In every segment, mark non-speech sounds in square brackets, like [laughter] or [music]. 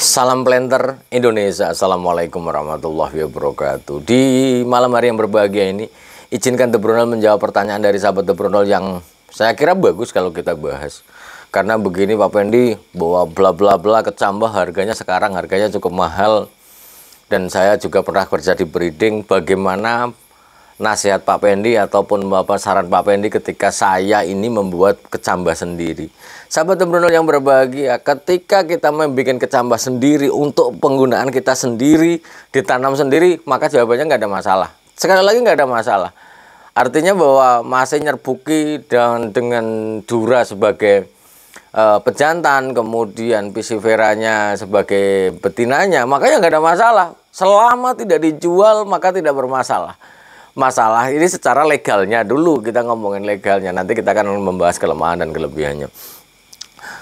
Salam Planter Indonesia Assalamualaikum warahmatullahi wabarakatuh Di malam hari yang berbahagia ini Izinkan The Brunel menjawab pertanyaan dari sahabat The Brunel Yang saya kira bagus kalau kita bahas Karena begini Pak Pendi Bahwa bla bla bla kecambah harganya sekarang Harganya cukup mahal Dan saya juga pernah kerja di breeding Bagaimana nasihat Pak Pendi ataupun Bapak saran Pak Pendi ketika saya ini membuat kecambah sendiri. Sahabat Bruno yang berbahagia, ketika kita membuat kecambah sendiri untuk penggunaan kita sendiri, ditanam sendiri, maka jawabannya nggak ada masalah. Sekali lagi nggak ada masalah. Artinya bahwa masih nyerbuki dan dengan Dura sebagai e, pejantan, kemudian nya sebagai betinanya, makanya nggak ada masalah. Selama tidak dijual maka tidak bermasalah masalah ini secara legalnya dulu kita ngomongin legalnya nanti kita akan membahas kelemahan dan kelebihannya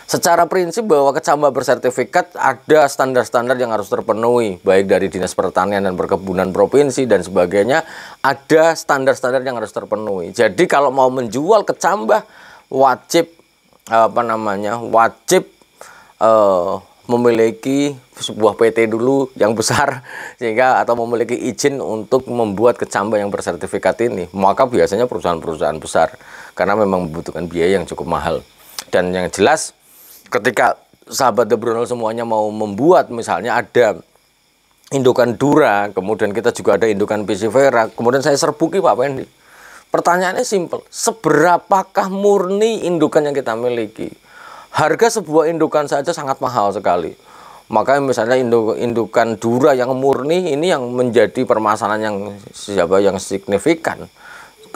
secara prinsip bahwa kecambah bersertifikat ada standar-standar yang harus terpenuhi baik dari dinas pertanian dan perkebunan provinsi dan sebagainya ada standar-standar yang harus terpenuhi jadi kalau mau menjual kecambah wajib apa namanya wajib eh, memiliki sebuah PT dulu yang besar [laughs] sehingga atau memiliki izin untuk membuat kecambah yang bersertifikat ini maka biasanya perusahaan-perusahaan besar karena memang membutuhkan biaya yang cukup mahal dan yang jelas ketika sahabat The Bruno semuanya mau membuat misalnya ada indukan Dura kemudian kita juga ada indukan Vera kemudian saya serbuki Pak Pendi pertanyaannya simpel seberapakah murni indukan yang kita miliki harga sebuah indukan saja sangat mahal sekali maka misalnya induk, indukan dura yang murni ini yang menjadi permasalahan yang siapa yang signifikan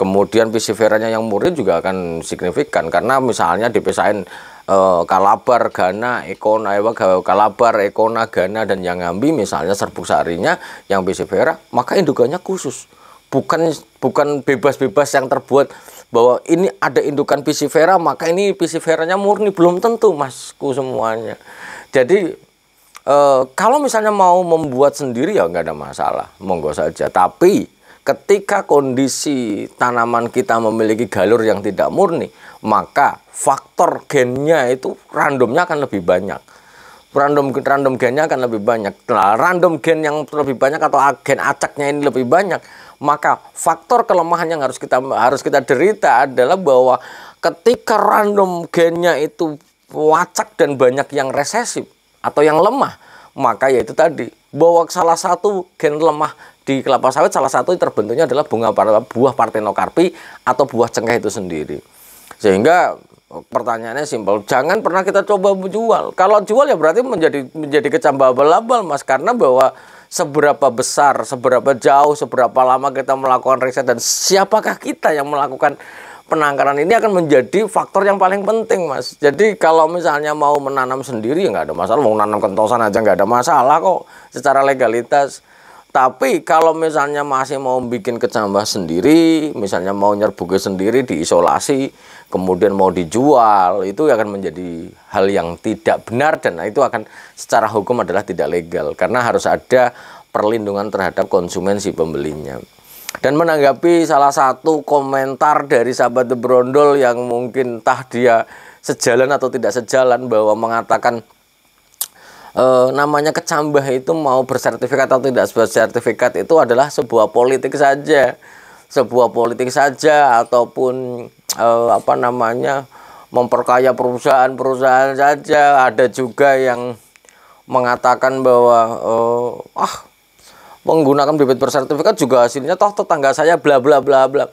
kemudian pisiferanya yang murni juga akan signifikan karena misalnya dipisahin e, kalabar gana ekona ewa eh, kalabar ekona gana dan yang ngambi misalnya serbuk sarinya yang pisifera, maka indukannya khusus bukan bukan bebas-bebas yang terbuat bahwa ini ada indukan vera maka ini veranya murni belum tentu masku semuanya jadi e, kalau misalnya mau membuat sendiri ya nggak ada masalah monggo saja tapi ketika kondisi tanaman kita memiliki galur yang tidak murni maka faktor gennya itu randomnya akan lebih banyak random random gennya akan lebih banyak. Nah, random gen yang lebih banyak atau agen acaknya ini lebih banyak, maka faktor kelemahan yang harus kita harus kita derita adalah bahwa ketika random gennya itu acak dan banyak yang resesif atau yang lemah, maka yaitu tadi bahwa salah satu gen lemah di kelapa sawit salah satu terbentuknya adalah bunga buah partenokarpi atau buah cengkeh itu sendiri. Sehingga Oh, pertanyaannya simpel, jangan pernah kita coba menjual. Kalau jual ya berarti menjadi menjadi kecambah abal Mas, karena bahwa seberapa besar, seberapa jauh, seberapa lama kita melakukan riset dan siapakah kita yang melakukan penangkaran ini akan menjadi faktor yang paling penting mas jadi kalau misalnya mau menanam sendiri ya nggak ada masalah mau menanam kentosan aja nggak ada masalah kok secara legalitas tapi kalau misalnya masih mau bikin kecambah sendiri, misalnya mau nyerbuke sendiri diisolasi, kemudian mau dijual, itu akan menjadi hal yang tidak benar dan nah, itu akan secara hukum adalah tidak legal karena harus ada perlindungan terhadap konsumen si pembelinya. Dan menanggapi salah satu komentar dari sahabat The Brondol yang mungkin entah dia sejalan atau tidak sejalan bahwa mengatakan e, namanya kecambah itu mau bersertifikat atau tidak bersertifikat itu adalah sebuah politik saja sebuah politik saja ataupun e, apa namanya memperkaya perusahaan-perusahaan saja ada juga yang mengatakan bahwa e, ah menggunakan bibit bersertifikat juga hasilnya toh tetangga saya bla bla bla bla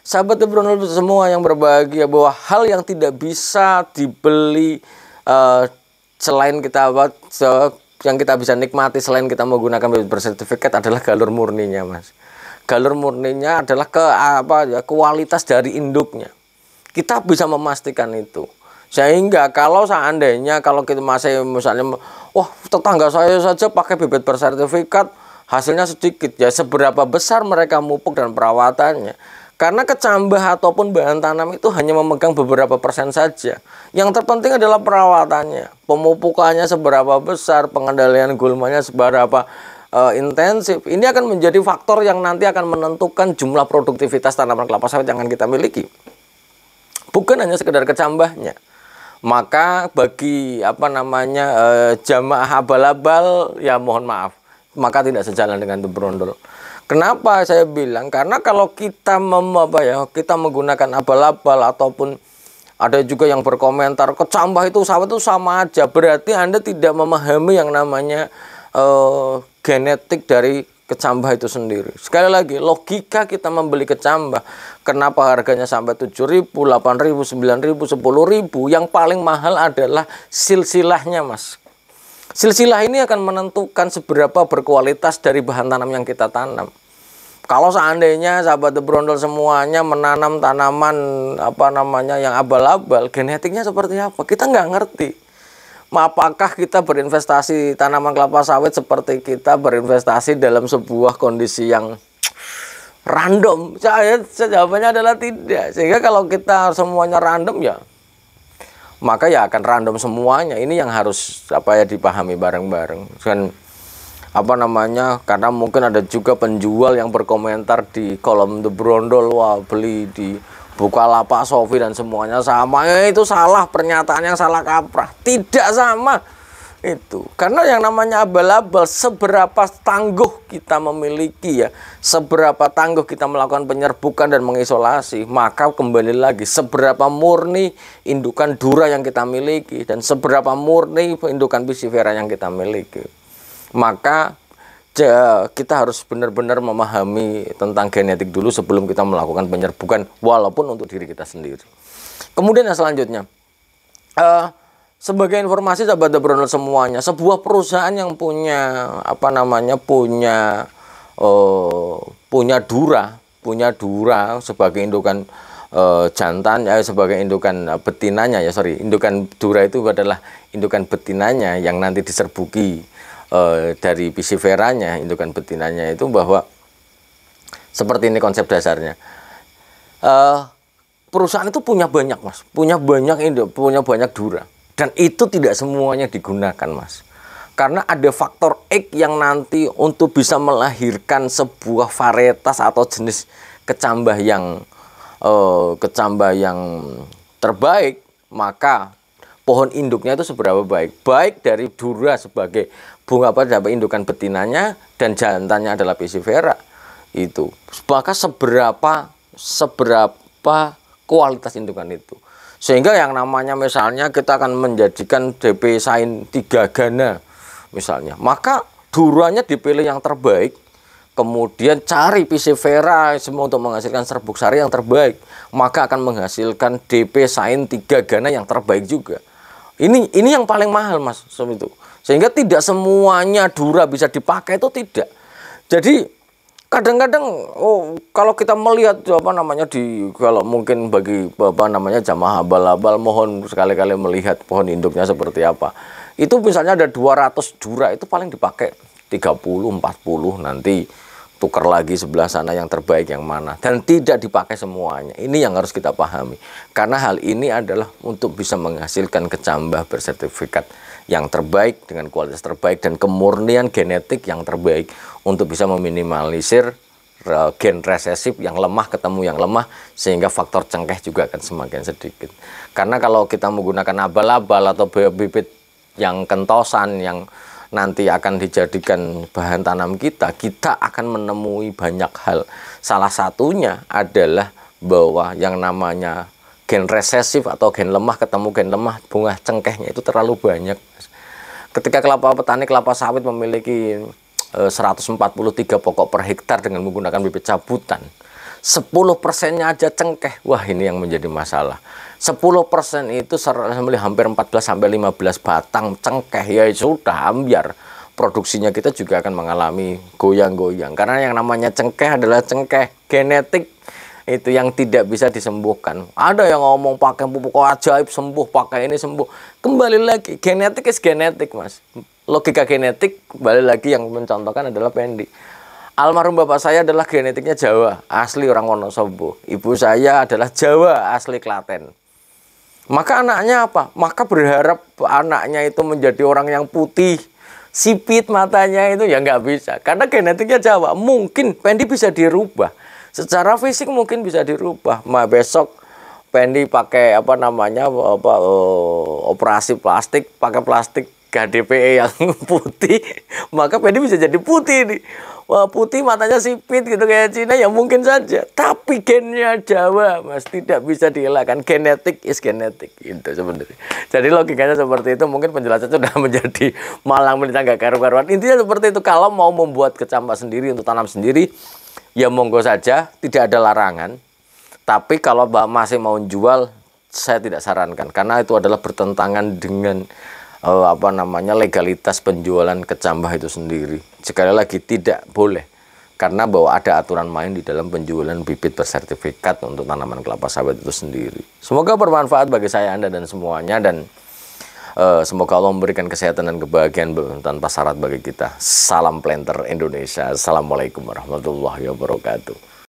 Sahabat Ibronul semua yang berbahagia bahwa hal yang tidak bisa dibeli uh, selain kita apa yang kita bisa nikmati selain kita menggunakan bebas bersertifikat adalah galur murninya mas galur murninya adalah ke apa ya kualitas dari induknya kita bisa memastikan itu sehingga kalau seandainya kalau kita masih misalnya wah tetangga saya saja pakai bibit bersertifikat hasilnya sedikit ya seberapa besar mereka mupuk dan perawatannya karena kecambah ataupun bahan tanam itu hanya memegang beberapa persen saja. Yang terpenting adalah perawatannya, pemupukannya seberapa besar, pengendalian gulmanya seberapa e, intensif. Ini akan menjadi faktor yang nanti akan menentukan jumlah produktivitas tanaman kelapa sawit yang akan kita miliki. Bukan hanya sekedar kecambahnya maka bagi apa namanya e, jamaah abal-abal ya mohon maaf maka tidak sejalan dengan berondol. Kenapa saya bilang? Karena kalau kita mem apa ya, kita menggunakan abal-abal ataupun ada juga yang berkomentar kecambah itu sama itu sama aja. Berarti Anda tidak memahami yang namanya uh, genetik dari kecambah itu sendiri. Sekali lagi, logika kita membeli kecambah, kenapa harganya sampai 7.000, 8.000, 9.000, 10.000? Yang paling mahal adalah silsilahnya, Mas. Silsilah ini akan menentukan seberapa berkualitas dari bahan tanam yang kita tanam. Kalau seandainya sahabat The Brondol semuanya menanam tanaman apa namanya yang abal-abal, genetiknya seperti apa? Kita nggak ngerti. Apakah kita berinvestasi tanaman kelapa sawit seperti kita berinvestasi dalam sebuah kondisi yang random? saya jawabannya adalah tidak. Sehingga kalau kita semuanya random ya maka ya akan random semuanya. Ini yang harus apa ya dipahami bareng-bareng. kan apa namanya? Karena mungkin ada juga penjual yang berkomentar di kolom The Brondol, wah beli di buka lapak Sofi dan semuanya sama. Eh, itu salah, pernyataan yang salah kaprah. Tidak sama itu karena yang namanya abal-abal seberapa tangguh kita memiliki ya seberapa tangguh kita melakukan penyerbukan dan mengisolasi maka kembali lagi seberapa murni indukan dura yang kita miliki dan seberapa murni indukan bisifera yang kita miliki maka kita harus benar-benar memahami tentang genetik dulu sebelum kita melakukan penyerbukan walaupun untuk diri kita sendiri kemudian yang selanjutnya uh, sebagai informasi sahabat The semuanya, sebuah perusahaan yang punya apa namanya punya uh, punya dura, punya dura sebagai indukan uh, jantan ya sebagai indukan betinanya ya sorry, indukan dura itu adalah indukan betinanya yang nanti diserbuki uh, dari pisciferanya, indukan betinanya itu bahwa seperti ini konsep dasarnya. Uh, perusahaan itu punya banyak mas, punya banyak induk, punya banyak dura dan itu tidak semuanya digunakan, Mas. Karena ada faktor X yang nanti untuk bisa melahirkan sebuah varietas atau jenis kecambah yang eh, kecambah yang terbaik, maka pohon induknya itu seberapa baik. Baik dari dura sebagai bunga pada indukan betinanya dan jantannya adalah Vera itu. Maka seberapa seberapa kualitas indukan itu. Sehingga yang namanya misalnya kita akan menjadikan DP sain tiga gana misalnya. Maka durannya dipilih yang terbaik. Kemudian cari vera semua untuk menghasilkan serbuk sari yang terbaik. Maka akan menghasilkan DP sain tiga gana yang terbaik juga. Ini ini yang paling mahal mas itu. Sehingga tidak semuanya dura bisa dipakai itu tidak. Jadi kadang-kadang oh kalau kita melihat apa namanya di kalau mungkin bagi apa namanya jamaah abal-abal mohon sekali-kali melihat pohon induknya seperti apa. Itu misalnya ada 200 jura itu paling dipakai 30 40 nanti tukar lagi sebelah sana yang terbaik yang mana dan tidak dipakai semuanya ini yang harus kita pahami karena hal ini adalah untuk bisa menghasilkan kecambah bersertifikat yang terbaik dengan kualitas terbaik dan kemurnian genetik yang terbaik untuk bisa meminimalisir e, gen resesif yang lemah ketemu yang lemah sehingga faktor cengkeh juga akan semakin sedikit karena kalau kita menggunakan abal-abal atau bibit yang kentosan yang nanti akan dijadikan bahan tanam kita, kita akan menemui banyak hal. Salah satunya adalah bahwa yang namanya gen resesif atau gen lemah ketemu gen lemah, bunga cengkehnya itu terlalu banyak. Ketika kelapa petani kelapa sawit memiliki 143 eh, pokok per hektar dengan menggunakan bibit cabutan sepuluh persennya aja cengkeh. Wah ini yang menjadi masalah. sepuluh persen itu hampir belas sampai lima belas batang cengkeh. Ya sudah ambiar. Produksinya kita juga akan mengalami goyang-goyang. Karena yang namanya cengkeh adalah cengkeh genetik. Itu yang tidak bisa disembuhkan. Ada yang ngomong pakai pupuk ajaib sembuh, pakai ini sembuh. Kembali lagi, genetik is genetik mas. Logika genetik, kembali lagi yang mencontohkan adalah Pendi Almarhum bapak saya adalah genetiknya Jawa, asli orang Wonosobo. Ibu saya adalah Jawa, asli Klaten. Maka anaknya apa? Maka berharap anaknya itu menjadi orang yang putih, sipit matanya itu ya nggak bisa. Karena genetiknya Jawa, mungkin Pendi bisa dirubah. Secara fisik mungkin bisa dirubah. Ma besok Pendi pakai apa namanya apa, oh, operasi plastik, pakai plastik KDPE yang [laughs] putih, maka PD bisa jadi putih nih. Wah putih matanya sipit gitu kayak Cina ya mungkin saja. Tapi gennya Jawa mas tidak bisa dielakkan. Genetik is genetik itu sebenarnya. Jadi logikanya seperti itu mungkin penjelasan [laughs] sudah menjadi malang melintang gak karu-karuan. Intinya seperti itu kalau mau membuat kecambah sendiri untuk tanam sendiri ya monggo saja tidak ada larangan. Tapi kalau masih mau jual saya tidak sarankan karena itu adalah bertentangan dengan eh, apa namanya legalitas penjualan kecambah itu sendiri. Sekali lagi tidak boleh karena bahwa ada aturan main di dalam penjualan bibit bersertifikat untuk tanaman kelapa sawit itu sendiri. Semoga bermanfaat bagi saya, Anda, dan semuanya, dan uh, semoga Allah memberikan kesehatan dan kebahagiaan tanpa syarat bagi kita. Salam planter Indonesia. Assalamualaikum warahmatullahi wabarakatuh.